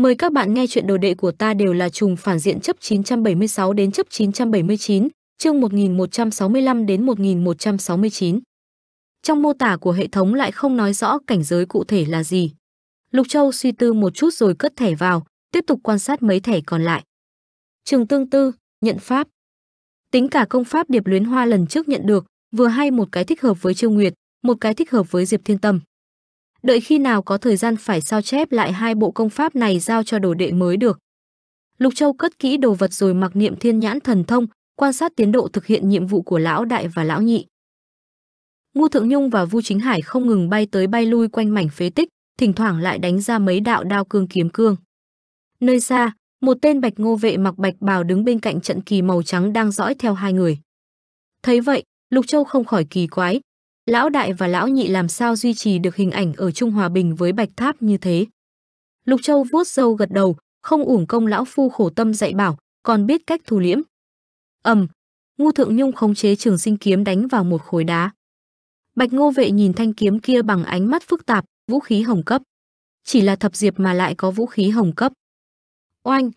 Mời các bạn nghe chuyện đồ đệ của ta đều là trùng phản diện chấp 976 đến chấp 979, chương 1165 đến 1169. Trong mô tả của hệ thống lại không nói rõ cảnh giới cụ thể là gì. Lục Châu suy tư một chút rồi cất thẻ vào, tiếp tục quan sát mấy thẻ còn lại. Trường tương tư, nhận pháp. Tính cả công pháp điệp luyến hoa lần trước nhận được, vừa hay một cái thích hợp với Trương Nguyệt, một cái thích hợp với Diệp Thiên Tâm đợi khi nào có thời gian phải sao chép lại hai bộ công pháp này giao cho đồ đệ mới được. Lục Châu cất kỹ đồ vật rồi mặc niệm thiên nhãn thần thông, quan sát tiến độ thực hiện nhiệm vụ của lão đại và lão nhị. Ngô Thượng Nhung và Vu Chính Hải không ngừng bay tới bay lui quanh mảnh phế tích, thỉnh thoảng lại đánh ra mấy đạo đao cương kiếm cương. Nơi xa, một tên bạch ngô vệ mặc bạch bào đứng bên cạnh trận kỳ màu trắng đang dõi theo hai người. Thấy vậy, Lục Châu không khỏi kỳ quái, Lão đại và lão nhị làm sao duy trì được hình ảnh ở Trung Hòa Bình với Bạch Tháp như thế? Lục Châu vuốt râu gật đầu, không uổng công lão phu khổ tâm dạy bảo, còn biết cách thu liễm. Ầm, um, Thượng Nhung khống chế trường sinh kiếm đánh vào một khối đá. Bạch Ngô Vệ nhìn thanh kiếm kia bằng ánh mắt phức tạp, vũ khí hồng cấp. Chỉ là thập diệp mà lại có vũ khí hồng cấp. Oanh,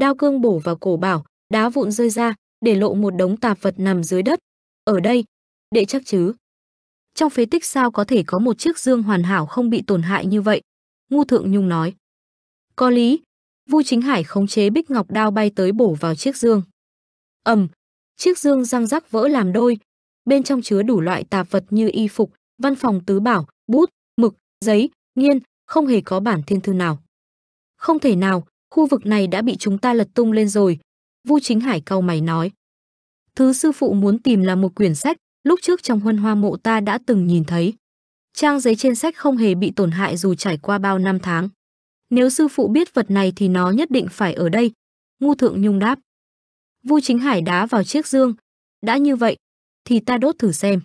đao cương bổ vào cổ bảo, đá vụn rơi ra, để lộ một đống tạp vật nằm dưới đất. Ở đây, đệ chắc chứ. Trong phế tích sao có thể có một chiếc dương hoàn hảo không bị tổn hại như vậy? Ngu Thượng Nhung nói. Có lý. Vu Chính Hải khống chế bích ngọc đao bay tới bổ vào chiếc dương. ầm, chiếc dương răng rắc vỡ làm đôi. Bên trong chứa đủ loại tạp vật như y phục, văn phòng tứ bảo, bút, mực, giấy, nghiên, không hề có bản thiên thư nào. Không thể nào, khu vực này đã bị chúng ta lật tung lên rồi. Vu Chính Hải cau mày nói. Thứ sư phụ muốn tìm là một quyển sách, lúc trước trong huân hoa mộ ta đã từng nhìn thấy. Trang giấy trên sách không hề bị tổn hại dù trải qua bao năm tháng. Nếu sư phụ biết vật này thì nó nhất định phải ở đây. Ngu Thượng Nhung đáp. Vu Chính Hải đá vào chiếc dương. Đã như vậy, thì ta đốt thử xem.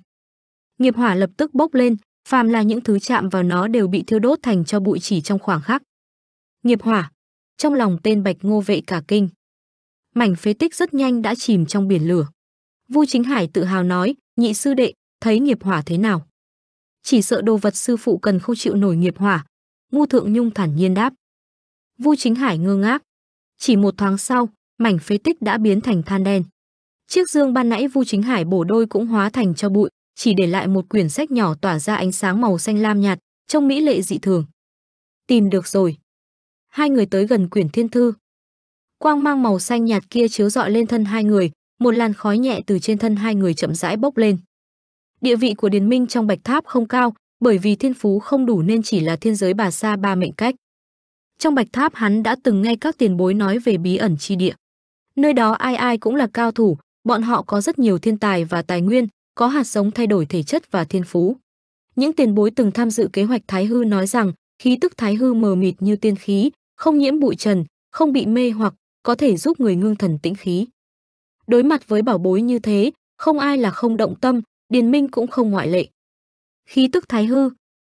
Nghiệp hỏa lập tức bốc lên, phàm là những thứ chạm vào nó đều bị thiêu đốt thành cho bụi chỉ trong khoảng khắc. Nghiệp hỏa, trong lòng tên Bạch Ngô vệ cả kinh. Mảnh phế tích rất nhanh đã chìm trong biển lửa. Vu Chính Hải tự hào nói, nhị sư đệ, thấy nghiệp hỏa thế nào? Chỉ sợ đồ vật sư phụ cần không chịu nổi nghiệp hỏa. Ngu Thượng Nhung thản nhiên đáp. Vu Chính Hải ngơ ngác. Chỉ một thoáng sau, mảnh phế tích đã biến thành than đen. Chiếc dương ban nãy Vu Chính Hải bổ đôi cũng hóa thành cho bụi, chỉ để lại một quyển sách nhỏ tỏa ra ánh sáng màu xanh lam nhạt, trông mỹ lệ dị thường. Tìm được rồi. Hai người tới gần quyển thiên thư. Quang mang màu xanh nhạt kia chiếu rọi lên thân hai người, một làn khói nhẹ từ trên thân hai người chậm rãi bốc lên. Địa vị của Điền Minh trong Bạch Tháp không cao, bởi vì thiên phú không đủ nên chỉ là thiên giới bà sa ba mệnh cách. Trong Bạch Tháp hắn đã từng nghe các tiền bối nói về bí ẩn chi địa. Nơi đó ai ai cũng là cao thủ, bọn họ có rất nhiều thiên tài và tài nguyên, có hạt giống thay đổi thể chất và thiên phú. Những tiền bối từng tham dự kế hoạch Thái Hư nói rằng, khí tức Thái Hư mờ mịt như tiên khí, không nhiễm bụi trần, không bị mê hoặc, có thể giúp người ngưng thần tĩnh khí. Đối mặt với bảo bối như thế, không ai là không động tâm, Điền Minh cũng không ngoại lệ. Khí tức thái hư,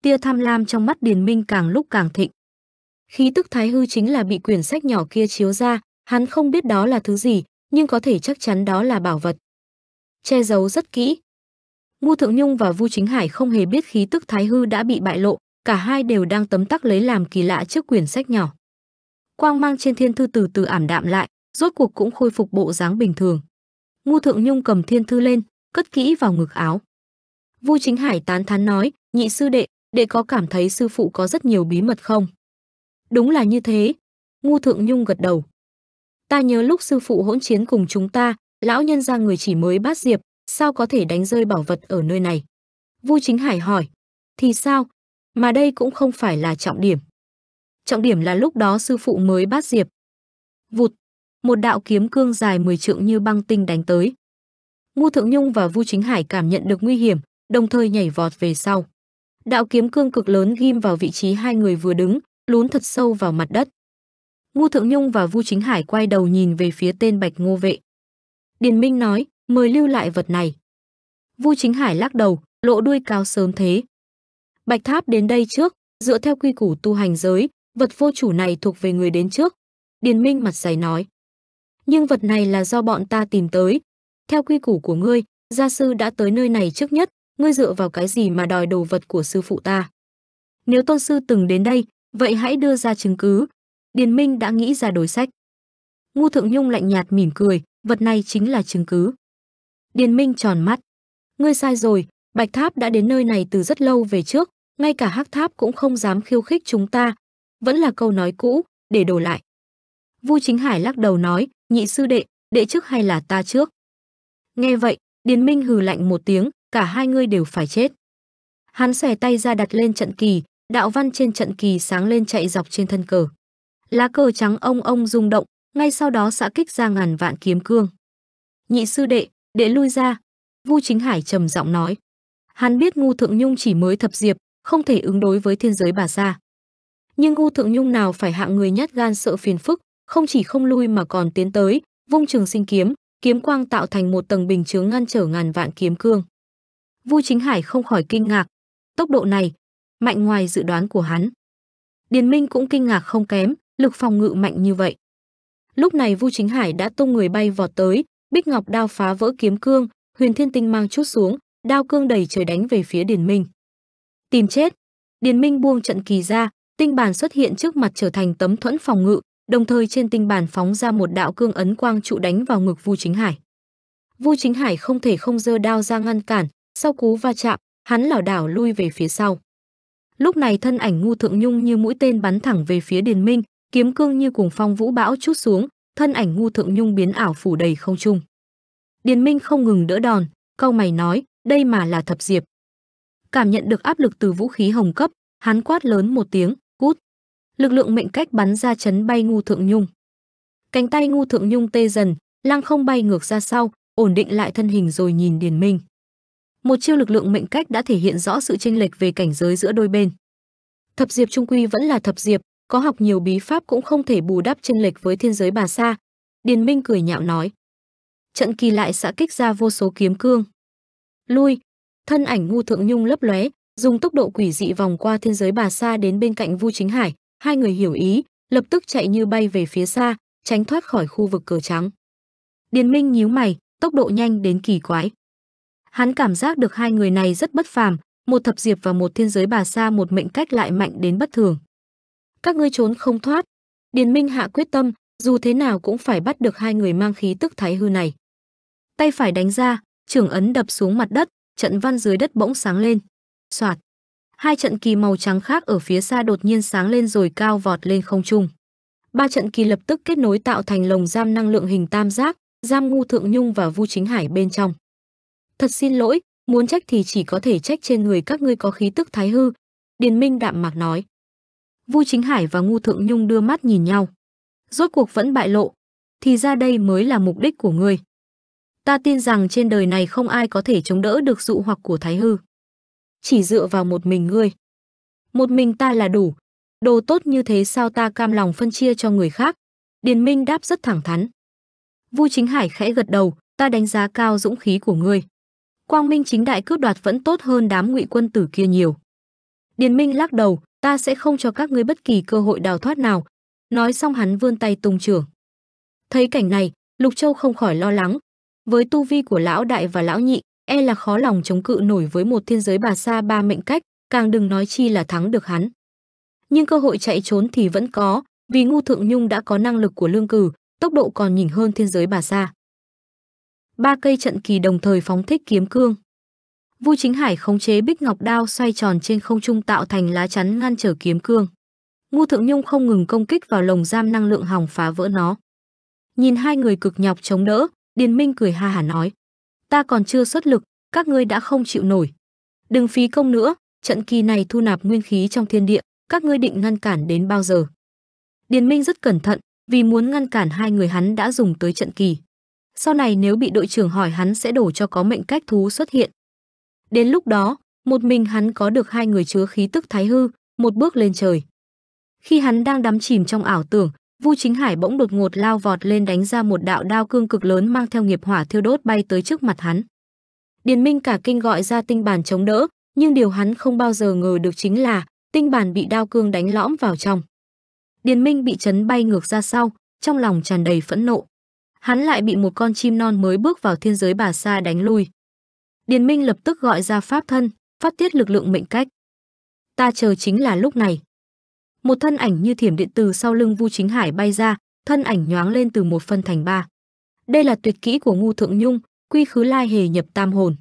tia tham lam trong mắt Điền Minh càng lúc càng thịnh. Khí tức thái hư chính là bị quyển sách nhỏ kia chiếu ra, hắn không biết đó là thứ gì, nhưng có thể chắc chắn đó là bảo vật. Che giấu rất kỹ. Ngô Thượng Nhung và Vu Chính Hải không hề biết khí tức thái hư đã bị bại lộ, cả hai đều đang tấm tắc lấy làm kỳ lạ trước quyển sách nhỏ. Quang mang trên thiên thư từ từ ảm đạm lại, rốt cuộc cũng khôi phục bộ dáng bình thường. Ngô Thượng Nhung cầm thiên thư lên, cất kỹ vào ngực áo. Vu Chính Hải tán thán nói, nhị sư đệ, đệ có cảm thấy sư phụ có rất nhiều bí mật không? Đúng là như thế. Ngô Thượng Nhung gật đầu. Ta nhớ lúc sư phụ hỗn chiến cùng chúng ta, lão nhân ra người chỉ mới bát diệp, sao có thể đánh rơi bảo vật ở nơi này? Vu Chính Hải hỏi. Thì sao? Mà đây cũng không phải là trọng điểm. Trọng điểm là lúc đó sư phụ mới bát diệp. Vụt một đạo kiếm cương dài 10 trượng như băng tinh đánh tới. Ngô Thượng Nhung và Vu Chính Hải cảm nhận được nguy hiểm, đồng thời nhảy vọt về sau. Đạo kiếm cương cực lớn ghim vào vị trí hai người vừa đứng, lún thật sâu vào mặt đất. Ngô Thượng Nhung và Vu Chính Hải quay đầu nhìn về phía tên Bạch Ngô vệ. Điền Minh nói, mời lưu lại vật này. Vu Chính Hải lắc đầu, lộ đuôi cao sớm thế. Bạch Tháp đến đây trước, dựa theo quy củ tu hành giới, vật vô chủ này thuộc về người đến trước. Điền Minh mặt dày nói nhưng vật này là do bọn ta tìm tới. Theo quy củ của ngươi, gia sư đã tới nơi này trước nhất, ngươi dựa vào cái gì mà đòi đồ vật của sư phụ ta? Nếu tôn sư từng đến đây, vậy hãy đưa ra chứng cứ. Điền Minh đã nghĩ ra đối sách. Ngu Thượng Nhung lạnh nhạt mỉm cười, vật này chính là chứng cứ. Điền Minh tròn mắt. Ngươi sai rồi, Bạch Tháp đã đến nơi này từ rất lâu về trước, ngay cả Hắc Tháp cũng không dám khiêu khích chúng ta. Vẫn là câu nói cũ, để đổ lại. Vu Chính Hải lắc đầu nói, nhị sư đệ, đệ trước hay là ta trước? Nghe vậy, Điền Minh hừ lạnh một tiếng, cả hai ngươi đều phải chết. Hắn xòe tay ra đặt lên trận kỳ, đạo văn trên trận kỳ sáng lên chạy dọc trên thân cờ. Lá cờ trắng ông ông rung động, ngay sau đó xã kích ra ngàn vạn kiếm cương. Nhị sư đệ, đệ lui ra. Vu Chính Hải trầm giọng nói. Hắn biết Ngu Thượng Nhung chỉ mới thập diệp, không thể ứng đối với thiên giới bà ra. Nhưng Ngu Thượng Nhung nào phải hạng người nhát gan sợ phiền phức, không chỉ không lui mà còn tiến tới, vung trường sinh kiếm, kiếm quang tạo thành một tầng bình chướng ngăn trở ngàn vạn kiếm cương. Vu Chính Hải không khỏi kinh ngạc, tốc độ này mạnh ngoài dự đoán của hắn. Điền Minh cũng kinh ngạc không kém, lực phòng ngự mạnh như vậy. Lúc này Vu Chính Hải đã tung người bay vọt tới, Bích Ngọc đao phá vỡ kiếm cương, Huyền Thiên Tinh mang chút xuống, đao cương đầy trời đánh về phía Điền Minh. Tìm chết. Điền Minh buông trận kỳ ra, tinh bản xuất hiện trước mặt trở thành tấm thuẫn phòng ngự, đồng thời trên tinh bản phóng ra một đạo cương ấn quang trụ đánh vào ngực Vu Chính Hải. Vu Chính Hải không thể không giơ đao ra ngăn cản, sau cú va chạm, hắn lảo đảo lui về phía sau. Lúc này thân ảnh Ngu Thượng Nhung như mũi tên bắn thẳng về phía Điền Minh, kiếm cương như cuồng phong vũ bão chút xuống, thân ảnh Ngu Thượng Nhung biến ảo phủ đầy không trung. Điền Minh không ngừng đỡ đòn, cau mày nói, đây mà là thập diệp. Cảm nhận được áp lực từ vũ khí hồng cấp, hắn quát lớn một tiếng, lực lượng mệnh cách bắn ra chấn bay ngu thượng nhung cánh tay ngu thượng nhung tê dần lăng không bay ngược ra sau ổn định lại thân hình rồi nhìn điền minh một chiêu lực lượng mệnh cách đã thể hiện rõ sự chênh lệch về cảnh giới giữa đôi bên thập diệp trung quy vẫn là thập diệp có học nhiều bí pháp cũng không thể bù đắp chênh lệch với thiên giới bà sa điền minh cười nhạo nói trận kỳ lại xạ kích ra vô số kiếm cương lui thân ảnh ngu thượng nhung lấp lóe dùng tốc độ quỷ dị vòng qua thiên giới bà sa đến bên cạnh vu chính hải Hai người hiểu ý, lập tức chạy như bay về phía xa, tránh thoát khỏi khu vực cờ trắng. Điền Minh nhíu mày, tốc độ nhanh đến kỳ quái. Hắn cảm giác được hai người này rất bất phàm, một thập diệp và một thiên giới bà sa một mệnh cách lại mạnh đến bất thường. Các ngươi trốn không thoát. Điền Minh hạ quyết tâm, dù thế nào cũng phải bắt được hai người mang khí tức thái hư này. Tay phải đánh ra, trưởng ấn đập xuống mặt đất, trận văn dưới đất bỗng sáng lên. Soạt. Hai trận kỳ màu trắng khác ở phía xa đột nhiên sáng lên rồi cao vọt lên không trung. Ba trận kỳ lập tức kết nối tạo thành lồng giam năng lượng hình tam giác, giam ngu thượng nhung và vu chính hải bên trong. Thật xin lỗi, muốn trách thì chỉ có thể trách trên người các ngươi có khí tức thái hư, Điền Minh đạm mạc nói. Vu Chính Hải và Ngu Thượng Nhung đưa mắt nhìn nhau. Rốt cuộc vẫn bại lộ, thì ra đây mới là mục đích của ngươi. Ta tin rằng trên đời này không ai có thể chống đỡ được dụ hoặc của Thái Hư chỉ dựa vào một mình ngươi. Một mình ta là đủ, đồ tốt như thế sao ta cam lòng phân chia cho người khác? Điền Minh đáp rất thẳng thắn. Vu Chính Hải khẽ gật đầu, ta đánh giá cao dũng khí của ngươi. Quang Minh chính đại cướp đoạt vẫn tốt hơn đám ngụy quân tử kia nhiều. Điền Minh lắc đầu, ta sẽ không cho các ngươi bất kỳ cơ hội đào thoát nào. Nói xong hắn vươn tay tung trưởng. Thấy cảnh này, Lục Châu không khỏi lo lắng. Với tu vi của lão đại và lão nhị, e là khó lòng chống cự nổi với một thiên giới bà sa ba mệnh cách, càng đừng nói chi là thắng được hắn. Nhưng cơ hội chạy trốn thì vẫn có, vì Ngu Thượng Nhung đã có năng lực của lương cử, tốc độ còn nhỉnh hơn thiên giới bà sa. Ba cây trận kỳ đồng thời phóng thích kiếm cương. Vu Chính Hải khống chế bích ngọc đao xoay tròn trên không trung tạo thành lá chắn ngăn trở kiếm cương. Ngu Thượng Nhung không ngừng công kích vào lồng giam năng lượng hòng phá vỡ nó. Nhìn hai người cực nhọc chống đỡ, Điền Minh cười ha hả nói: ta còn chưa xuất lực, các ngươi đã không chịu nổi. Đừng phí công nữa, trận kỳ này thu nạp nguyên khí trong thiên địa, các ngươi định ngăn cản đến bao giờ? Điền Minh rất cẩn thận, vì muốn ngăn cản hai người hắn đã dùng tới trận kỳ. Sau này nếu bị đội trưởng hỏi hắn sẽ đổ cho có mệnh cách thú xuất hiện. Đến lúc đó, một mình hắn có được hai người chứa khí tức thái hư, một bước lên trời. Khi hắn đang đắm chìm trong ảo tưởng, Vu Chính Hải bỗng đột ngột lao vọt lên đánh ra một đạo đao cương cực lớn mang theo nghiệp hỏa thiêu đốt bay tới trước mặt hắn. Điền Minh cả kinh gọi ra tinh bản chống đỡ, nhưng điều hắn không bao giờ ngờ được chính là tinh bản bị đao cương đánh lõm vào trong. Điền Minh bị chấn bay ngược ra sau, trong lòng tràn đầy phẫn nộ. Hắn lại bị một con chim non mới bước vào thiên giới bà sa đánh lui. Điền Minh lập tức gọi ra pháp thân, phát tiết lực lượng mệnh cách. Ta chờ chính là lúc này một thân ảnh như thiểm điện từ sau lưng Vu Chính Hải bay ra, thân ảnh nhoáng lên từ một phân thành ba. Đây là tuyệt kỹ của Ngô Thượng Nhung, quy khứ lai hề nhập tam hồn.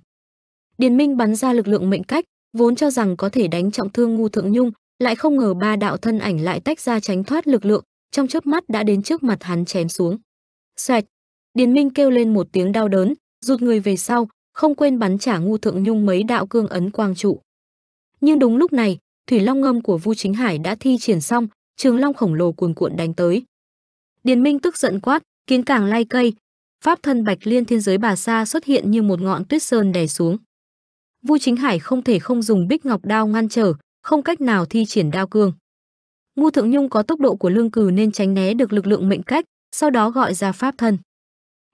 Điền Minh bắn ra lực lượng mệnh cách, vốn cho rằng có thể đánh trọng thương Ngô Thượng Nhung, lại không ngờ ba đạo thân ảnh lại tách ra tránh thoát lực lượng, trong chớp mắt đã đến trước mặt hắn chém xuống. Xoẹt! Điền Minh kêu lên một tiếng đau đớn, rụt người về sau, không quên bắn trả Ngô Thượng Nhung mấy đạo cương ấn quang trụ. Nhưng đúng lúc này, thủy long ngâm của Vu Chính Hải đã thi triển xong, trường long khổng lồ cuồn cuộn đánh tới. Điền Minh tức giận quát, kiến càng lai cây, pháp thân bạch liên thiên giới bà sa xuất hiện như một ngọn tuyết sơn đè xuống. Vu Chính Hải không thể không dùng bích ngọc đao ngăn trở, không cách nào thi triển đao cương. Ngô Thượng Nhung có tốc độ của lương cừ nên tránh né được lực lượng mệnh cách, sau đó gọi ra pháp thân.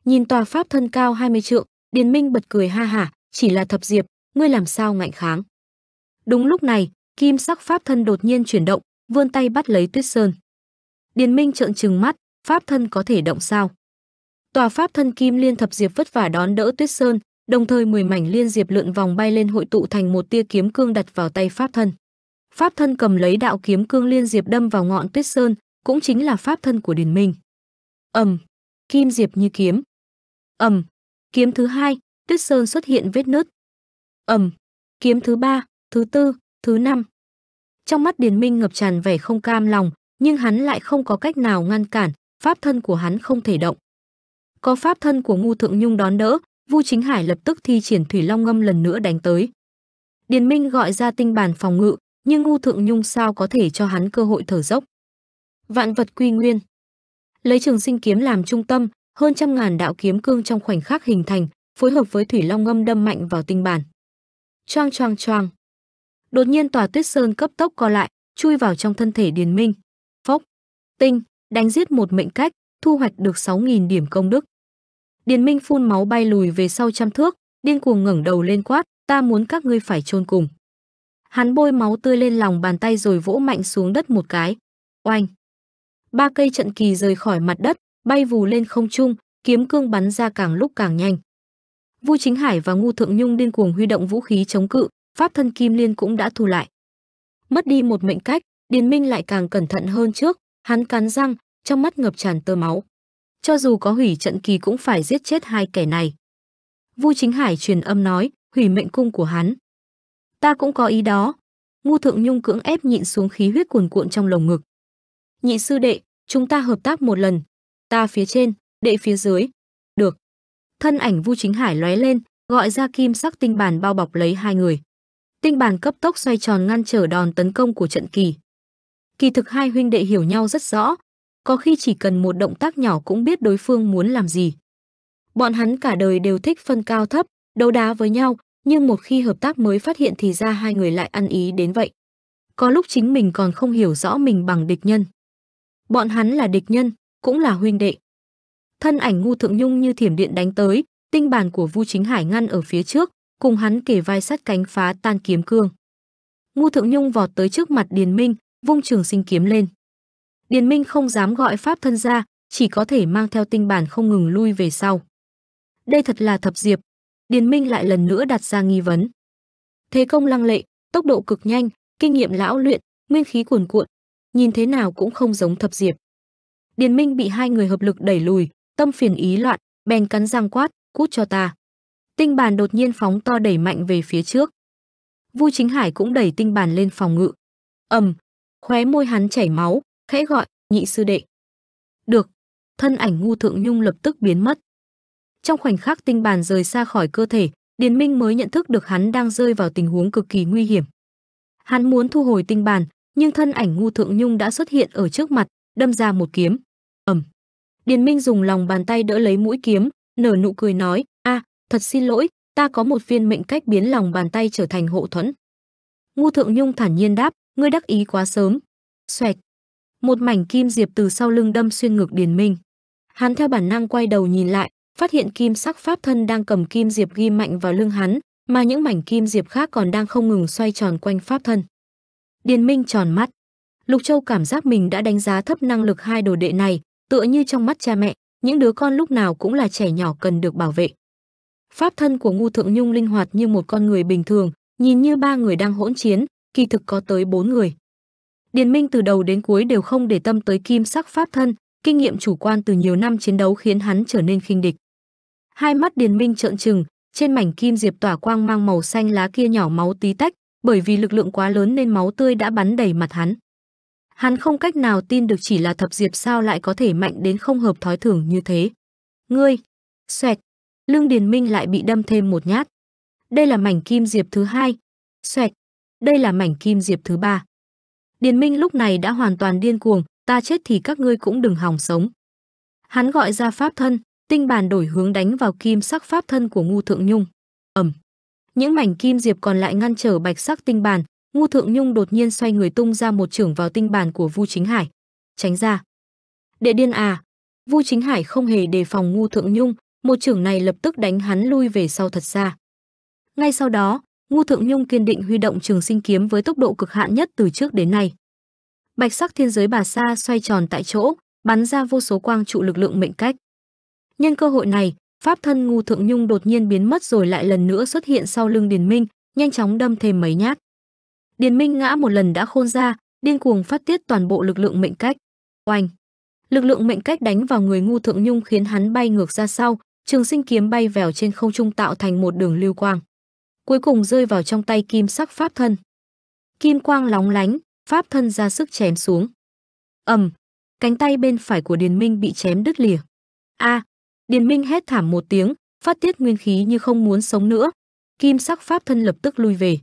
Nhìn tòa pháp thân cao 20 trượng, Điền Minh bật cười ha hả, chỉ là thập diệp, ngươi làm sao ngạnh kháng. Đúng lúc này, Kim sắc pháp thân đột nhiên chuyển động, vươn tay bắt lấy Tuyết Sơn. Điền Minh trợn trừng mắt, pháp thân có thể động sao? Tòa pháp thân kim liên thập diệp vất vả đón đỡ Tuyết Sơn, đồng thời mười mảnh liên diệp lượn vòng bay lên hội tụ thành một tia kiếm cương đặt vào tay pháp thân. Pháp thân cầm lấy đạo kiếm cương liên diệp đâm vào ngọn Tuyết Sơn, cũng chính là pháp thân của Điền Minh. Ầm, kim diệp như kiếm. Ầm, kiếm thứ hai, Tuyết Sơn xuất hiện vết nứt. Ầm, kiếm thứ ba, thứ tư, Thứ năm, trong mắt Điền Minh ngập tràn vẻ không cam lòng, nhưng hắn lại không có cách nào ngăn cản, pháp thân của hắn không thể động. Có pháp thân của Ngô Thượng Nhung đón đỡ, Vu Chính Hải lập tức thi triển Thủy Long Ngâm lần nữa đánh tới. Điền Minh gọi ra tinh bản phòng ngự, nhưng Ngô Thượng Nhung sao có thể cho hắn cơ hội thở dốc. Vạn vật quy nguyên. Lấy Trường Sinh kiếm làm trung tâm, hơn trăm ngàn đạo kiếm cương trong khoảnh khắc hình thành, phối hợp với Thủy Long Ngâm đâm mạnh vào tinh bản. Choang choang choang. Đột nhiên tòa tuyết sơn cấp tốc co lại, chui vào trong thân thể Điền Minh. Phốc, tinh, đánh giết một mệnh cách, thu hoạch được 6.000 điểm công đức. Điền Minh phun máu bay lùi về sau trăm thước, điên cuồng ngẩng đầu lên quát, ta muốn các ngươi phải chôn cùng. Hắn bôi máu tươi lên lòng bàn tay rồi vỗ mạnh xuống đất một cái. Oanh! Ba cây trận kỳ rời khỏi mặt đất, bay vù lên không trung, kiếm cương bắn ra càng lúc càng nhanh. Vu Chính Hải và Ngu Thượng Nhung điên cuồng huy động vũ khí chống cự, pháp thân kim liên cũng đã thu lại. Mất đi một mệnh cách, Điền Minh lại càng cẩn thận hơn trước, hắn cắn răng, trong mắt ngập tràn tơ máu. Cho dù có hủy trận kỳ cũng phải giết chết hai kẻ này. Vu Chính Hải truyền âm nói, hủy mệnh cung của hắn. Ta cũng có ý đó. Ngu Thượng Nhung cưỡng ép nhịn xuống khí huyết cuồn cuộn trong lồng ngực. Nhị sư đệ, chúng ta hợp tác một lần. Ta phía trên, đệ phía dưới. Được. Thân ảnh Vu Chính Hải lóe lên, gọi ra kim sắc tinh bàn bao bọc lấy hai người. Tinh bàn cấp tốc xoay tròn ngăn trở đòn tấn công của trận kỳ. Kỳ thực hai huynh đệ hiểu nhau rất rõ, có khi chỉ cần một động tác nhỏ cũng biết đối phương muốn làm gì. Bọn hắn cả đời đều thích phân cao thấp, đấu đá với nhau, nhưng một khi hợp tác mới phát hiện thì ra hai người lại ăn ý đến vậy. Có lúc chính mình còn không hiểu rõ mình bằng địch nhân. Bọn hắn là địch nhân, cũng là huynh đệ. Thân ảnh ngu thượng nhung như thiểm điện đánh tới, tinh bàn của Vu Chính Hải ngăn ở phía trước, cùng hắn kể vai sát cánh phá tan kiếm cương. Ngu Thượng Nhung vọt tới trước mặt Điền Minh, vung trường sinh kiếm lên. Điền Minh không dám gọi pháp thân ra, chỉ có thể mang theo tinh bản không ngừng lui về sau. Đây thật là thập diệp. Điền Minh lại lần nữa đặt ra nghi vấn. Thế công lăng lệ, tốc độ cực nhanh, kinh nghiệm lão luyện, nguyên khí cuồn cuộn, nhìn thế nào cũng không giống thập diệp. Điền Minh bị hai người hợp lực đẩy lùi, tâm phiền ý loạn, bèn cắn răng quát, cút cho ta. Tinh bàn đột nhiên phóng to đẩy mạnh về phía trước. Vu Chính Hải cũng đẩy tinh bàn lên phòng ngự. Ầm, khóe môi hắn chảy máu, khẽ gọi, "Nhị sư đệ." "Được." Thân ảnh ngu Thượng Nhung lập tức biến mất. Trong khoảnh khắc tinh bàn rời xa khỏi cơ thể, Điền Minh mới nhận thức được hắn đang rơi vào tình huống cực kỳ nguy hiểm. Hắn muốn thu hồi tinh bàn, nhưng thân ảnh ngu Thượng Nhung đã xuất hiện ở trước mặt, đâm ra một kiếm. Ầm. Điền Minh dùng lòng bàn tay đỡ lấy mũi kiếm, nở nụ cười nói, thật xin lỗi, ta có một viên mệnh cách biến lòng bàn tay trở thành hộ thuẫn. Ngu Thượng Nhung thản nhiên đáp, ngươi đắc ý quá sớm. Xoẹt. Một mảnh kim diệp từ sau lưng đâm xuyên ngực Điền Minh. Hắn theo bản năng quay đầu nhìn lại, phát hiện kim sắc pháp thân đang cầm kim diệp ghi mạnh vào lưng hắn, mà những mảnh kim diệp khác còn đang không ngừng xoay tròn quanh pháp thân. Điền Minh tròn mắt. Lục Châu cảm giác mình đã đánh giá thấp năng lực hai đồ đệ này, tựa như trong mắt cha mẹ, những đứa con lúc nào cũng là trẻ nhỏ cần được bảo vệ. Pháp thân của Ngu Thượng Nhung linh hoạt như một con người bình thường, nhìn như ba người đang hỗn chiến, kỳ thực có tới bốn người. Điền Minh từ đầu đến cuối đều không để tâm tới kim sắc pháp thân, kinh nghiệm chủ quan từ nhiều năm chiến đấu khiến hắn trở nên khinh địch. Hai mắt Điền Minh trợn trừng, trên mảnh kim diệp tỏa quang mang màu xanh lá kia nhỏ máu tí tách, bởi vì lực lượng quá lớn nên máu tươi đã bắn đầy mặt hắn. Hắn không cách nào tin được chỉ là thập diệp sao lại có thể mạnh đến không hợp thói thường như thế. Ngươi, xoẹt, Lương Điền Minh lại bị đâm thêm một nhát. Đây là mảnh kim diệp thứ hai. Xoẹt. Đây là mảnh kim diệp thứ ba. Điền Minh lúc này đã hoàn toàn điên cuồng, ta chết thì các ngươi cũng đừng hòng sống. Hắn gọi ra pháp thân, tinh bàn đổi hướng đánh vào kim sắc pháp thân của Ngu Thượng Nhung. Ầm. Những mảnh kim diệp còn lại ngăn trở bạch sắc tinh bàn, Ngu Thượng Nhung đột nhiên xoay người tung ra một chưởng vào tinh bàn của Vu Chính Hải. Tránh ra. Đệ điên à. Vu Chính Hải không hề đề phòng Ngu Thượng Nhung, một trưởng này lập tức đánh hắn lui về sau thật xa. Ngay sau đó, Ngu Thượng Nhung kiên định huy động trường sinh kiếm với tốc độ cực hạn nhất từ trước đến nay. Bạch sắc thiên giới bà sa xoay tròn tại chỗ, bắn ra vô số quang trụ lực lượng mệnh cách. Nhân cơ hội này, pháp thân Ngu Thượng Nhung đột nhiên biến mất rồi lại lần nữa xuất hiện sau lưng Điền Minh, nhanh chóng đâm thêm mấy nhát. Điền Minh ngã một lần đã khôn ra, điên cuồng phát tiết toàn bộ lực lượng mệnh cách. Oanh! Lực lượng mệnh cách đánh vào người Ngu Thượng Nhung khiến hắn bay ngược ra sau, trường sinh kiếm bay vèo trên không trung tạo thành một đường lưu quang. Cuối cùng rơi vào trong tay kim sắc pháp thân. Kim quang lóng lánh, pháp thân ra sức chém xuống. ầm, cánh tay bên phải của Điền Minh bị chém đứt lìa. A, à, Điền Minh hét thảm một tiếng, phát tiết nguyên khí như không muốn sống nữa. Kim sắc pháp thân lập tức lui về.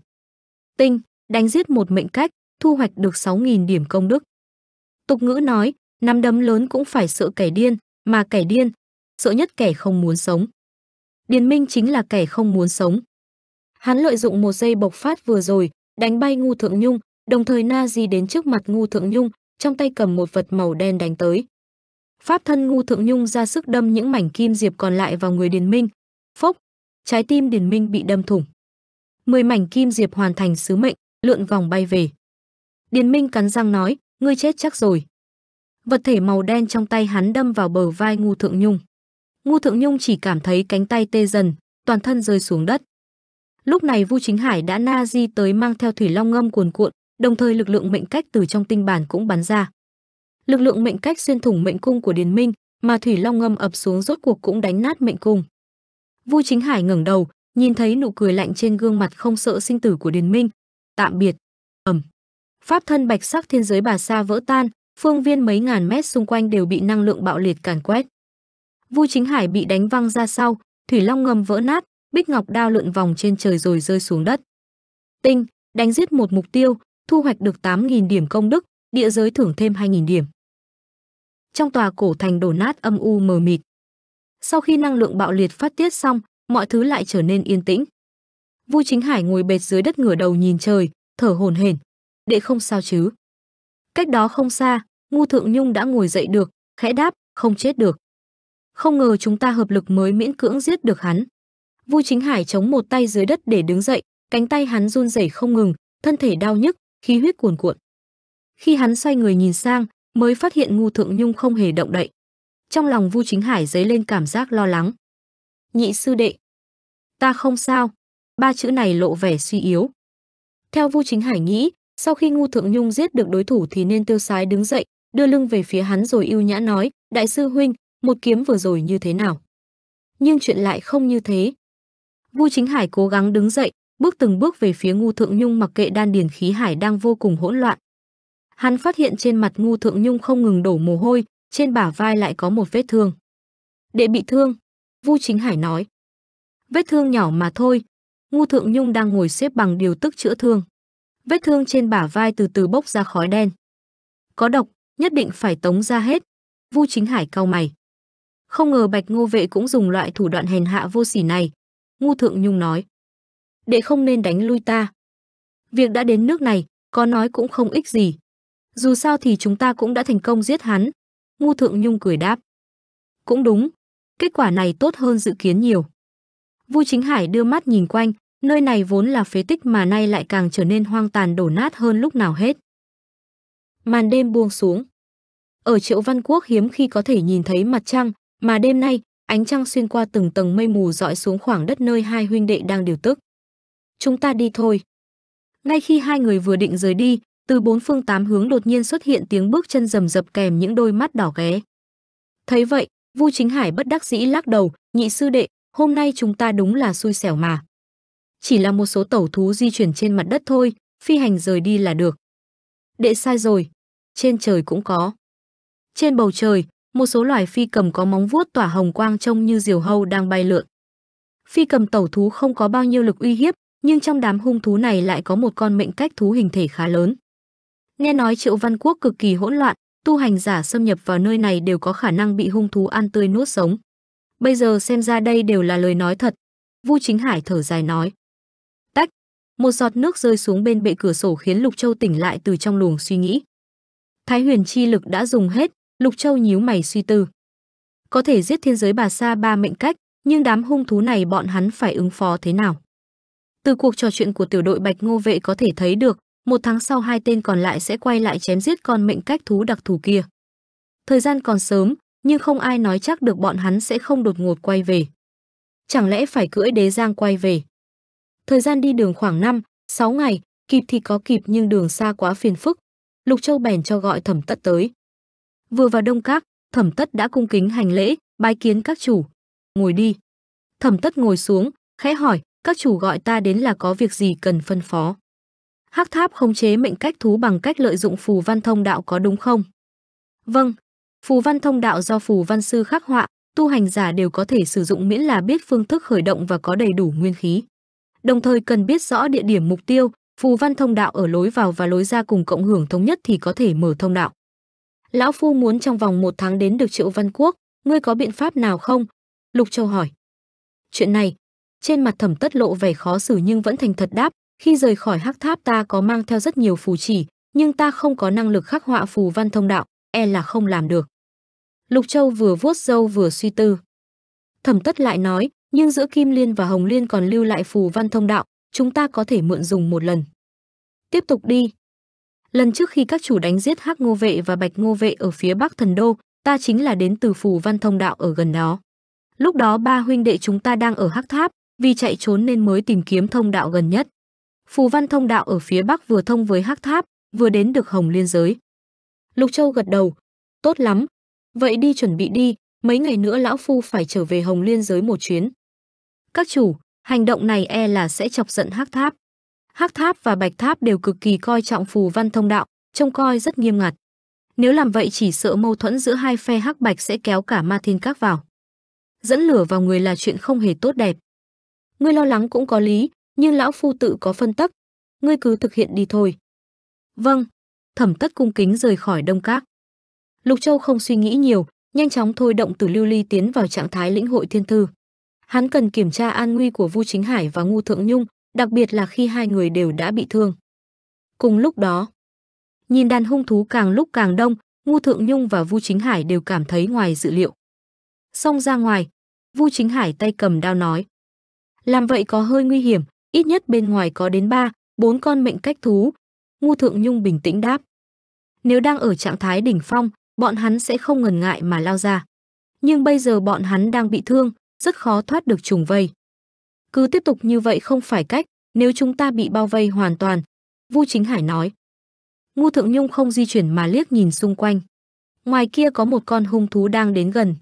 Tinh, đánh giết một mệnh cách, thu hoạch được 6.000 điểm công đức. Tục ngữ nói, nắm đấm lớn cũng phải sợ kẻ điên, mà kẻ điên sợ nhất kẻ không muốn sống. Điền Minh chính là kẻ không muốn sống. Hắn lợi dụng một giây bộc phát vừa rồi, đánh bay Ngu Thượng Nhung, đồng thời na di đến trước mặt Ngu Thượng Nhung, trong tay cầm một vật màu đen đánh tới. Pháp thân Ngu Thượng Nhung ra sức đâm những mảnh kim diệp còn lại vào người Điền Minh. Phốc, trái tim Điền Minh bị đâm thủng. Mười mảnh kim diệp hoàn thành sứ mệnh, lượn vòng bay về. Điền Minh cắn răng nói, ngươi chết chắc rồi. Vật thể màu đen trong tay hắn đâm vào bờ vai Ngu Thượng Nhung. Ngu Thượng Nhung chỉ cảm thấy cánh tay tê dần, toàn thân rơi xuống đất. Lúc này Vu Chính Hải đã na di tới mang theo thủy long ngâm cuồn cuộn, đồng thời lực lượng mệnh cách từ trong tinh bản cũng bắn ra. Lực lượng mệnh cách xuyên thủng mệnh cung của Điền Minh, mà thủy long ngâm ập xuống rốt cuộc cũng đánh nát mệnh cung. Vu Chính Hải ngẩng đầu, nhìn thấy nụ cười lạnh trên gương mặt không sợ sinh tử của Điền Minh. Tạm biệt. Ầm. Pháp thân bạch sắc thiên giới bà sa vỡ tan, phương viên mấy ngàn mét xung quanh đều bị năng lượng bạo liệt càn quét. Vu Chính Hải bị đánh văng ra sau, thủy long ngầm vỡ nát, bích ngọc đao lượn vòng trên trời rồi rơi xuống đất. Tinh, đánh giết một mục tiêu, thu hoạch được 8.000 điểm công đức, địa giới thưởng thêm 2.000 điểm. Trong tòa cổ thành đổ nát âm u mờ mịt. Sau khi năng lượng bạo liệt phát tiết xong, mọi thứ lại trở nên yên tĩnh. Vu Chính Hải ngồi bệt dưới đất ngửa đầu nhìn trời, thở hổn hển. Đệ không sao chứ? Cách đó không xa, Ngu Thượng Nhung đã ngồi dậy được, khẽ đáp, không chết được. Không ngờ chúng ta hợp lực mới miễn cưỡng giết được hắn. Vu Chính Hải chống một tay dưới đất để đứng dậy, cánh tay hắn run rẩy không ngừng, thân thể đau nhức, khí huyết cuồn cuộn. Khi hắn xoay người nhìn sang, mới phát hiện Ngô Thượng Nhung không hề động đậy. Trong lòng Vu Chính Hải dấy lên cảm giác lo lắng. Nhị sư đệ, ta không sao. Ba chữ này lộ vẻ suy yếu. Theo Vu Chính Hải nghĩ, sau khi Ngô Thượng Nhung giết được đối thủ thì nên tiêu sái đứng dậy, đưa lưng về phía hắn rồi ưu nhã nói, đại sư huynh, một kiếm vừa rồi như thế nào. Nhưng chuyện lại không như thế. Vu Chính Hải cố gắng đứng dậy, bước từng bước về phía Ngu Thượng Nhung mặc kệ đan điền khí hải đang vô cùng hỗn loạn. Hắn phát hiện trên mặt Ngu Thượng Nhung không ngừng đổ mồ hôi, trên bả vai lại có một vết thương. "Đệ bị thương." Vu Chính Hải nói. "Vết thương nhỏ mà thôi." Ngu Thượng Nhung đang ngồi xếp bằng điều tức chữa thương. Vết thương trên bả vai từ từ bốc ra khói đen. "Có độc, nhất định phải tống ra hết." Vu Chính Hải cau mày. Không ngờ Bạch Ngô Vệ cũng dùng loại thủ đoạn hèn hạ vô sỉ này. Ngu Thượng Nhung nói. Đệ không nên đánh lui ta. Việc đã đến nước này, có nói cũng không ích gì. Dù sao thì chúng ta cũng đã thành công giết hắn. Ngu Thượng Nhung cười đáp. Cũng đúng, kết quả này tốt hơn dự kiến nhiều. Vu Chính Hải đưa mắt nhìn quanh, nơi này vốn là phế tích mà nay lại càng trở nên hoang tàn đổ nát hơn lúc nào hết. Màn đêm buông xuống. Ở Triệu Văn Quốc hiếm khi có thể nhìn thấy mặt trăng, mà đêm nay, ánh trăng xuyên qua từng tầng mây mù dọi xuống khoảng đất nơi hai huynh đệ đang điều tức. Chúng ta đi thôi. Ngay khi hai người vừa định rời đi, từ bốn phương tám hướng đột nhiên xuất hiện tiếng bước chân rầm rập kèm những đôi mắt đỏ ghé. Thấy vậy, Vu Chính Hải bất đắc dĩ lắc đầu, nhị sư đệ, hôm nay chúng ta đúng là xui xẻo mà. Chỉ là một số tẩu thú di chuyển trên mặt đất thôi, phi hành rời đi là được. Đệ sai rồi, trên trời cũng có. Trên bầu trời, một số loài phi cầm có móng vuốt tỏa hồng quang trông như diều hâu đang bay lượn. Phi cầm tẩu thú không có bao nhiêu lực uy hiếp, nhưng trong đám hung thú này lại có một con mệnh cách thú hình thể khá lớn. Nghe nói Triệu Văn Quốc cực kỳ hỗn loạn, tu hành giả xâm nhập vào nơi này đều có khả năng bị hung thú ăn tươi nuốt sống. Bây giờ xem ra đây đều là lời nói thật. Vu Chính Hải thở dài nói. Tách! Một giọt nước rơi xuống bên bệ cửa sổ khiến Lục Châu tỉnh lại từ trong luồng suy nghĩ. Thái huyền chi lực đã dùng hết, Lục Châu nhíu mày suy tư. Có thể giết thiên giới bà Sa ba mệnh cách, nhưng đám hung thú này bọn hắn phải ứng phó thế nào? Từ cuộc trò chuyện của tiểu đội Bạch Ngô Vệ có thể thấy được, một tháng sau hai tên còn lại sẽ quay lại chém giết con mệnh cách thú đặc thù kia. Thời gian còn sớm, nhưng không ai nói chắc được bọn hắn sẽ không đột ngột quay về. Chẳng lẽ phải cưỡi đế giang quay về? Thời gian đi đường khoảng 5, 6 ngày, kịp thì có kịp nhưng đường xa quá phiền phức. Lục Châu bèn cho gọi thẩm tất tới. Vừa vào Đông Các, Thẩm Tất đã cung kính hành lễ, bái kiến các chủ. "Ngồi đi." Thẩm Tất ngồi xuống, khẽ hỏi, "Các chủ gọi ta đến là có việc gì cần phân phó?" Hắc Tháp khống chế mệnh cách thú bằng cách lợi dụng phù văn thông đạo có đúng không? "Vâng." Phù văn thông đạo do phù văn sư khắc họa, tu hành giả đều có thể sử dụng miễn là biết phương thức khởi động và có đầy đủ nguyên khí. Đồng thời cần biết rõ địa điểm mục tiêu, phù văn thông đạo ở lối vào và lối ra cùng cộng hưởng thống nhất thì có thể mở thông đạo. Lão Phu muốn trong vòng một tháng đến được triệu văn quốc, ngươi có biện pháp nào không? Lục Châu hỏi. Chuyện này, trên mặt thẩm tất lộ vẻ khó xử nhưng vẫn thành thật đáp, khi rời khỏi hắc tháp ta có mang theo rất nhiều phù chỉ, nhưng ta không có năng lực khắc họa phù văn thông đạo, e là không làm được. Lục Châu vừa vuốt râu vừa suy tư. Thẩm tất lại nói, nhưng giữa Kim Liên và Hồng Liên còn lưu lại phù văn thông đạo, chúng ta có thể mượn dùng một lần. Tiếp tục đi, Lần trước khi các chủ đánh giết Hắc Ngô vệ và Bạch Ngô vệ ở phía Bắc Thần Đô, ta chính là đến từ phủ Văn Thông đạo ở gần đó. Lúc đó ba huynh đệ chúng ta đang ở Hắc Tháp, vì chạy trốn nên mới tìm kiếm thông đạo gần nhất. Phù Văn Thông đạo ở phía Bắc vừa thông với Hắc Tháp, vừa đến được Hồng Liên giới. Lục Châu gật đầu, tốt lắm, vậy đi chuẩn bị đi, mấy ngày nữa lão phu phải trở về Hồng Liên giới một chuyến. Các chủ, hành động này e là sẽ chọc giận Hắc Tháp. Hắc Tháp và Bạch Tháp đều cực kỳ coi trọng phù văn thông đạo, trông coi rất nghiêm ngặt. Nếu làm vậy chỉ sợ mâu thuẫn giữa hai phe Hắc Bạch sẽ kéo cả Ma Thiên Các vào. Dẫn lửa vào người là chuyện không hề tốt đẹp. Ngươi lo lắng cũng có lý, nhưng lão phu tự có phân tắc, ngươi cứ thực hiện đi thôi. Vâng, Thẩm Tất cung kính rời khỏi Đông Các. Lục Châu không suy nghĩ nhiều, nhanh chóng thôi động từ Lưu Ly tiến vào trạng thái lĩnh hội thiên thư. Hắn cần kiểm tra an nguy của Vu Chính Hải và Ngô Thượng Nhung, đặc biệt là khi hai người đều đã bị thương. Cùng lúc đó, nhìn đàn hung thú càng lúc càng đông, Ngô Thượng Nhung và Vu Chính Hải đều cảm thấy ngoài dự liệu. Xông ra ngoài, Vu Chính Hải tay cầm đao nói: "Làm vậy có hơi nguy hiểm, ít nhất bên ngoài có đến 3, 4 con mệnh cách thú." Ngô Thượng Nhung bình tĩnh đáp: "Nếu đang ở trạng thái đỉnh phong, bọn hắn sẽ không ngần ngại mà lao ra. Nhưng bây giờ bọn hắn đang bị thương, rất khó thoát được trùng vây." Cứ tiếp tục như vậy không phải cách, nếu chúng ta bị bao vây hoàn toàn. Vu Chính Hải nói. Ngu Thượng Nhung không di chuyển mà liếc nhìn xung quanh. Ngoài kia có một con hung thú đang đến gần.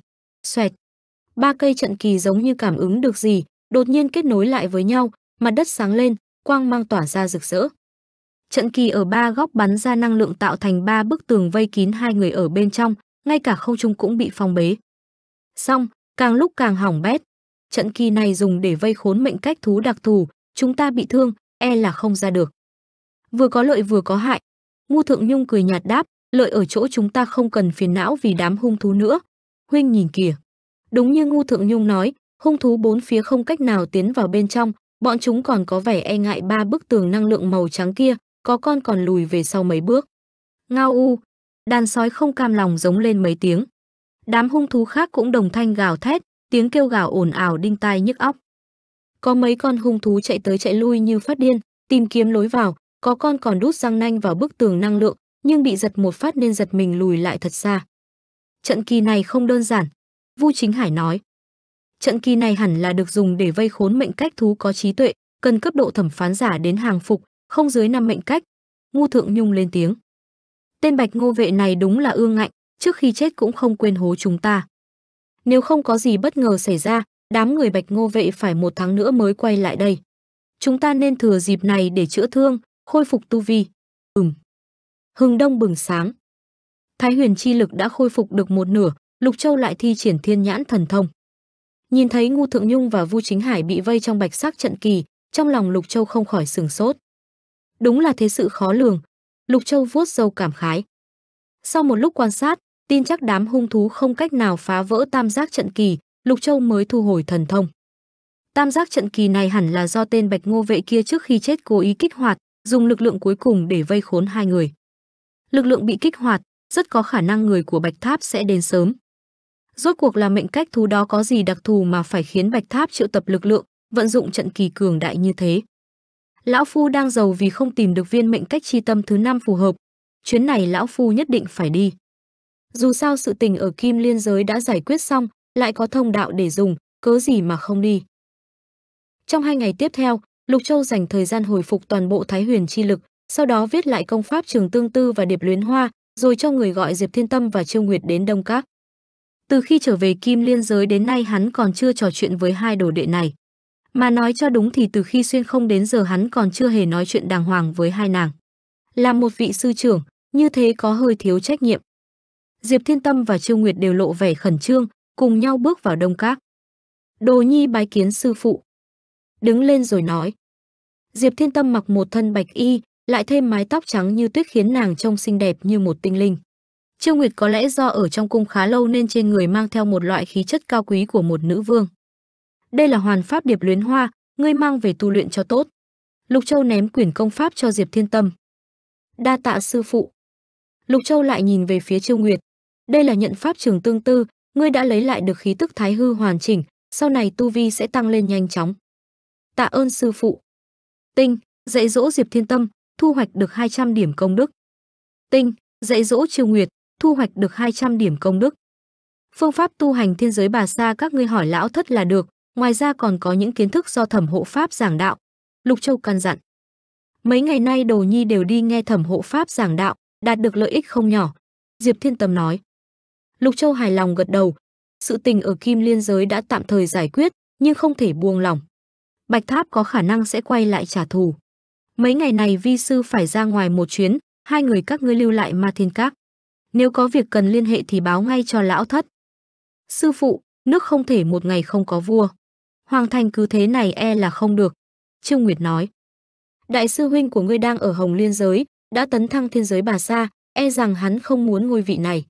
Xoẹt. Ba cây trận kỳ giống như cảm ứng được gì, đột nhiên kết nối lại với nhau, mặt đất sáng lên, quang mang tỏa ra rực rỡ. Trận kỳ ở ba góc bắn ra năng lượng tạo thành ba bức tường vây kín hai người ở bên trong, ngay cả không trung cũng bị phong bế. Xong, càng lúc càng hỏng bét, trận kỳ này dùng để vây khốn mệnh cách thú đặc thù, chúng ta bị thương, e là không ra được. Vừa có lợi vừa có hại. Ngu Thượng Nhung cười nhạt đáp, lợi ở chỗ chúng ta không cần phiền não vì đám hung thú nữa. Huynh nhìn kìa. Đúng như Ngu Thượng Nhung nói, hung thú bốn phía không cách nào tiến vào bên trong, bọn chúng còn có vẻ e ngại ba bức tường năng lượng màu trắng kia, có con còn lùi về sau mấy bước. Ngao u, đàn sói không cam lòng giống lên mấy tiếng. Đám hung thú khác cũng đồng thanh gào thét, tiếng kêu gào ồn ào đinh tai nhức óc. Có mấy con hung thú chạy tới chạy lui như phát điên, tìm kiếm lối vào, có con còn đút răng nanh vào bức tường năng lượng, nhưng bị giật một phát nên giật mình lùi lại thật xa. Trận kỳ này không đơn giản, Vu Chính Hải nói. Trận kỳ này hẳn là được dùng để vây khốn mệnh cách thú có trí tuệ, cần cấp độ thẩm phán giả đến hàng phục, không dưới năm mệnh cách. Ngu Thượng Nhung lên tiếng. Tên Bạch Ngô vệ này đúng là ương ngạnh, trước khi chết cũng không quên hố chúng ta. Nếu không có gì bất ngờ xảy ra, đám người Bạch Ngô vệ phải một tháng nữa mới quay lại đây. Chúng ta nên thừa dịp này để chữa thương, khôi phục tu vi. Ừm. Hưng Đông bừng sáng. Thái Huyền chi lực đã khôi phục được một nửa, Lục Châu lại thi triển Thiên Nhãn thần thông. Nhìn thấy Ngô Thượng Nhung và Vu Chính Hải bị vây trong bạch sắc trận kỳ, trong lòng Lục Châu không khỏi sừng sốt. Đúng là thế sự khó lường. Lục Châu vuốt râu cảm khái. Sau một lúc quan sát, tin chắc đám hung thú không cách nào phá vỡ tam giác trận kỳ, Lục Châu mới thu hồi thần thông. Tam giác trận kỳ này hẳn là do tên Bạch Ngô vệ kia trước khi chết cố ý kích hoạt, dùng lực lượng cuối cùng để vây khốn hai người. Lực lượng bị kích hoạt, rất có khả năng người của Bạch Tháp sẽ đến sớm. Rốt cuộc là mệnh cách thú đó có gì đặc thù mà phải khiến Bạch Tháp triệu tập lực lượng, vận dụng trận kỳ cường đại như thế. Lão Phu đang giàu vì không tìm được viên mệnh cách chi tâm thứ năm phù hợp. Chuyến này Lão Phu nhất định phải đi. Dù sao sự tình ở kim liên giới đã giải quyết xong, lại có thông đạo để dùng, cớ gì mà không đi. Trong hai ngày tiếp theo, Lục Châu dành thời gian hồi phục toàn bộ Thái Huyền chi lực, sau đó viết lại công pháp trường tương tư và điệp luyến hoa, rồi cho người gọi Diệp Thiên Tâm và Trương Nguyệt đến Đông Các. Từ khi trở về Kim Liên giới đến nay hắn còn chưa trò chuyện với hai đồ đệ này. Mà nói cho đúng thì từ khi xuyên không đến giờ hắn còn chưa hề nói chuyện đàng hoàng với hai nàng. Là một vị sư trưởng, như thế có hơi thiếu trách nhiệm. Diệp Thiên Tâm và Trương Nguyệt đều lộ vẻ khẩn trương, cùng nhau bước vào Đông Các. Đồ Nhi bái kiến sư phụ. Đứng lên rồi nói. Diệp Thiên Tâm mặc một thân bạch y, lại thêm mái tóc trắng như tuyết khiến nàng trông xinh đẹp như một tinh linh. Trương Nguyệt có lẽ do ở trong cung khá lâu nên trên người mang theo một loại khí chất cao quý của một nữ vương. Đây là hoàn pháp điệp luyến hoa, ngươi mang về tu luyện cho tốt. Lục Châu ném quyển công pháp cho Diệp Thiên Tâm. Đa tạ sư phụ. Lục Châu lại nhìn về phía Trương Nguyệt, đây là nhận pháp trường tương tư ngươi đã lấy lại được khí tức thái hư hoàn chỉnh sau này tu vi sẽ tăng lên nhanh chóng tạ ơn sư phụ tinh dạy dỗ diệp thiên tâm thu hoạch được 200 điểm công đức tinh dạy dỗ triều nguyệt thu hoạch được 200 điểm công đức phương pháp tu hành thiên giới bà sa các ngươi hỏi lão thất là được ngoài ra còn có những kiến thức do thẩm hộ pháp giảng đạo lục châu căn dặn mấy ngày nay đồ nhi đều đi nghe thẩm hộ pháp giảng đạo đạt được lợi ích không nhỏ diệp thiên tâm nói Lục Châu hài lòng gật đầu. Sự tình ở Kim Liên giới đã tạm thời giải quyết, nhưng không thể buông lỏng. Bạch Tháp có khả năng sẽ quay lại trả thù. Mấy ngày này vi sư phải ra ngoài một chuyến, hai người các ngươi lưu lại Ma Thiên Các. Nếu có việc cần liên hệ thì báo ngay cho lão thất. Sư phụ, nước không thể một ngày không có vua. Hoàng thành cứ thế này e là không được. Trương Nguyệt nói. Đại sư huynh của ngươi đang ở Hồng Liên giới, đã tấn thăng thiên giới bà sa, e rằng hắn không muốn ngôi vị này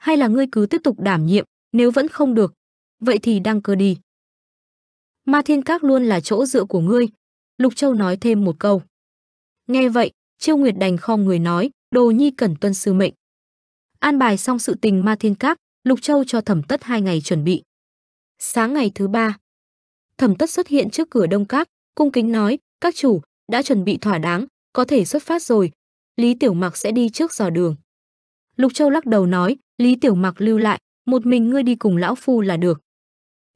hay là ngươi cứ tiếp tục đảm nhiệm, nếu vẫn không được, vậy thì đăng cơ đi. Ma Thiên Các luôn là chỗ dựa của ngươi. Lục Châu nói thêm một câu. Nghe vậy, Chiêu Nguyệt đành khom người nói, đồ nhi cẩn tuân sư mệnh. An bài xong sự tình Ma Thiên Các, Lục Châu cho thẩm tất hai ngày chuẩn bị. Sáng ngày thứ ba, thẩm tất xuất hiện trước cửa Đông Các, cung kính nói, các chủ, đã chuẩn bị thỏa đáng, có thể xuất phát rồi. Lý Tiểu Mặc sẽ đi trước dò đường. Lục Châu lắc đầu nói, Lý Tiểu Mặc lưu lại, một mình ngươi đi cùng lão phu là được.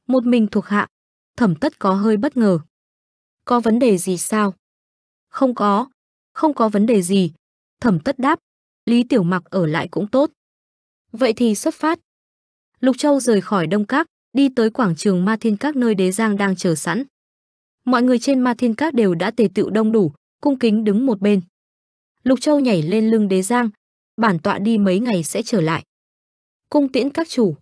Một mình thuộc hạ, thẩm tất có hơi bất ngờ. Có vấn đề gì sao? Không có, không có vấn đề gì. Thẩm tất đáp, Lý Tiểu Mặc ở lại cũng tốt. Vậy thì xuất phát. Lục Châu rời khỏi Đông Các, đi tới quảng trường Ma Thiên Các nơi Đế Giang đang chờ sẵn. Mọi người trên Ma Thiên Các đều đã tề tựu đông đủ, cung kính đứng một bên. Lục Châu nhảy lên lưng Đế Giang, bản tọa đi mấy ngày sẽ trở lại. Cung tiễn các chủ.